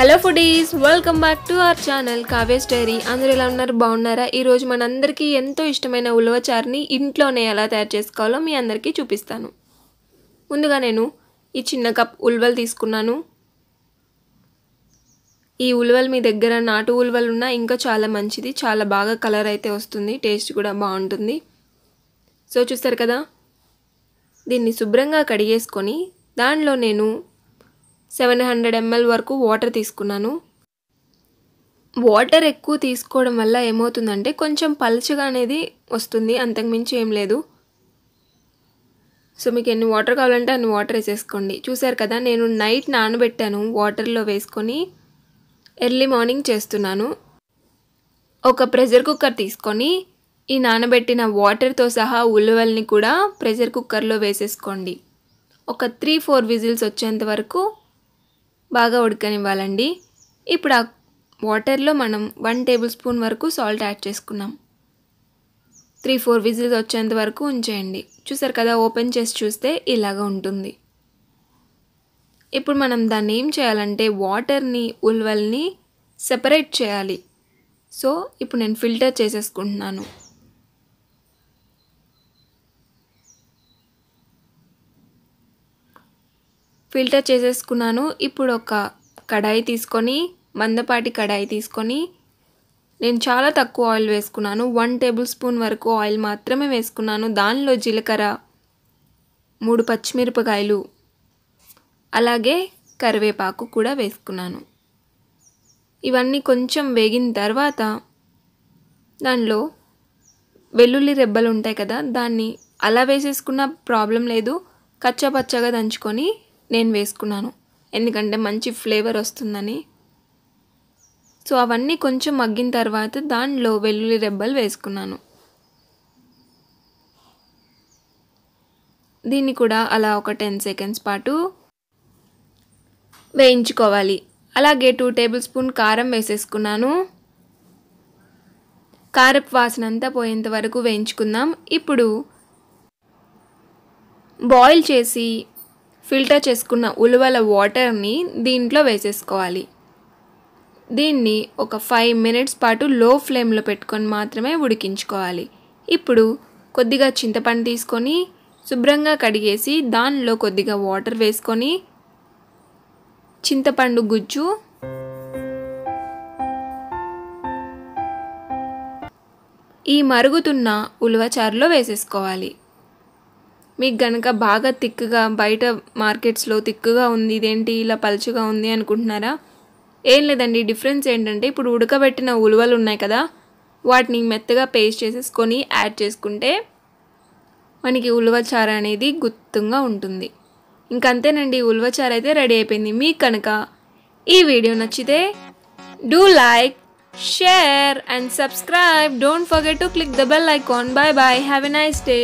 hello foodies welcome back to our channel Kavya diary అందరూ ఎలా ఉన్నారు బాగున్నారా ఈరోజు మనందరికీ ఎంతో ఇష్టమైన ఉలవచారుని ఇంట్లోనే ఎలా తయారు చేసుకోవాలో మీ అందరికీ చూపిస్తాను ముందుగా నేను ఈ చిన్న కప్ ఉలవలు తీసుకున్నాను ఈ ఉలవలు మీ దగ్గర నాటు ఉలవలు ఉన్నా ఇంకా చాలా మంచిది చాలా బాగా కలర్ అయితే వస్తుంది టేస్ట్ కూడా బాగుంటుంది సో చూస్తారు కదా దీన్ని శుభ్రంగా కడిగేసుకొని దానిలో నేను సెవెన్ హండ్రెడ్ ఎంఎల్ వరకు వాటర్ తీసుకున్నాను వాటర్ ఎక్కువ తీసుకోవడం వల్ల ఏమవుతుందంటే కొంచెం పలుచగా అనేది వస్తుంది అంతకుమించి ఏం లేదు సో మీకు ఎన్ని వాటర్ కావాలంటే అన్ని వాటర్ వేసేసుకోండి చూసారు కదా నేను నైట్ నానబెట్టాను వాటర్లో వేసుకొని ఎర్లీ మార్నింగ్ చేస్తున్నాను ఒక ప్రెషర్ కుక్కర్ తీసుకొని ఈ నానబెట్టిన వాటర్తో సహా ఉల్లవల్ని కూడా ప్రెషర్ కుక్కర్లో వేసేసుకోండి ఒక త్రీ ఫోర్ విజిల్స్ వచ్చేంత వరకు బాగా ఉడకనివ్వాలండి ఇప్పుడు ఆ వాటర్లో మనం వన్ టేబుల్ స్పూన్ వరకు సాల్ట్ యాడ్ చేసుకున్నాం త్రీ ఫోర్ విజిల్స్ వచ్చేంత వరకు ఉంచేయండి చూసారు కదా ఓపెన్ చేసి చూస్తే ఇలాగ ఉంటుంది ఇప్పుడు మనం దాన్ని ఏం చేయాలంటే వాటర్ని ఉల్వల్ని సెపరేట్ చేయాలి సో ఇప్పుడు నేను ఫిల్టర్ చేసేసుకుంటున్నాను ఫిల్టర్ చేసేసుకున్నాను ఇప్పుడు ఒక కడాయి తీసుకొని మందపాటి కడాయి తీసుకొని నేను చాలా తక్కువ ఆయిల్ వేసుకున్నాను వన్ టేబుల్ స్పూన్ వరకు ఆయిల్ మాత్రమే వేసుకున్నాను దానిలో జీలకర్ర మూడు పచ్చిమిరపకాయలు అలాగే కరివేపాకు కూడా వేసుకున్నాను ఇవన్నీ కొంచెం వేగిన తర్వాత దానిలో వెల్లుల్లి రెబ్బలు ఉంటాయి కదా దాన్ని అలా వేసేసుకున్న ప్రాబ్లం లేదు కచ్చపచ్చగా దంచుకొని నేను వేసుకున్నాను ఎందుకంటే మంచి ఫ్లేవర్ వస్తుందని సో అవన్నీ కొంచెం మగ్గిన తర్వాత దానిలో వెల్లుల్లి రెబ్బలు వేసుకున్నాను దీన్ని కూడా అలా ఒక టెన్ సెకండ్స్ పాటు వేయించుకోవాలి అలాగే టూ టేబుల్ స్పూన్ కారం వేసేసుకున్నాను కారపు వాసన అంతా పోయేంత వరకు వేయించుకుందాం ఇప్పుడు బాయిల్ చేసి ఫిల్టర్ చేసుకున్న ఉలవల వాటర్ని దీంట్లో వేసేసుకోవాలి దీన్ని ఒక ఫైవ్ మినిట్స్ పాటు లో ఫ్లేమ్లో పెట్టుకొని మాత్రమే ఉడికించుకోవాలి ఇప్పుడు కొద్దిగా చింతపండు తీసుకొని శుభ్రంగా కడిగేసి దానిలో కొద్దిగా వాటర్ వేసుకొని చింతపండు గుజ్జు ఈ మరుగుతున్న ఉలవచారులో వేసేసుకోవాలి మీకు గనక బాగా తిక్కుగా బయట మార్కెట్స్లో తిక్కుగా ఉంది ఇదేంటి ఇలా పలుచుగా ఉంది అనుకుంటున్నారా ఏం లేదండి డిఫరెన్స్ ఏంటంటే ఇప్పుడు ఉడకబెట్టిన ఉలువలు ఉన్నాయి కదా వాటిని మెత్తగా పేస్ట్ చేసేసుకొని యాడ్ చేసుకుంటే మనకి ఉలవచార అనేది గుత్తంగా ఉంటుంది ఇంకంతేనండి ఉలవచార అయితే రెడీ అయిపోయింది మీకు కనుక ఈ వీడియో నచ్చితే do like share and subscribe don't forget to click the bell icon bye bye have a nice day